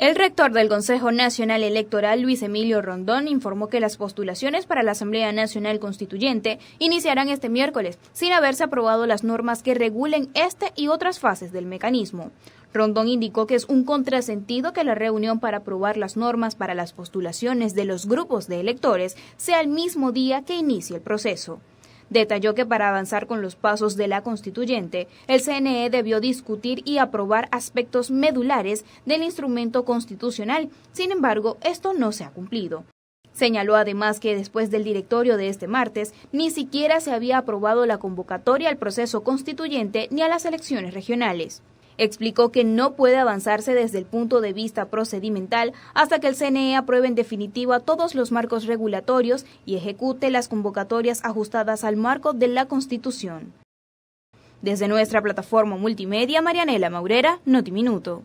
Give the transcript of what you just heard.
El rector del Consejo Nacional Electoral, Luis Emilio Rondón, informó que las postulaciones para la Asamblea Nacional Constituyente iniciarán este miércoles, sin haberse aprobado las normas que regulen este y otras fases del mecanismo. Rondón indicó que es un contrasentido que la reunión para aprobar las normas para las postulaciones de los grupos de electores sea el mismo día que inicie el proceso. Detalló que para avanzar con los pasos de la constituyente, el CNE debió discutir y aprobar aspectos medulares del instrumento constitucional. Sin embargo, esto no se ha cumplido. Señaló además que después del directorio de este martes, ni siquiera se había aprobado la convocatoria al proceso constituyente ni a las elecciones regionales. Explicó que no puede avanzarse desde el punto de vista procedimental hasta que el CNE apruebe en definitiva todos los marcos regulatorios y ejecute las convocatorias ajustadas al marco de la Constitución. Desde nuestra plataforma multimedia, Marianela Maurera, Notiminuto.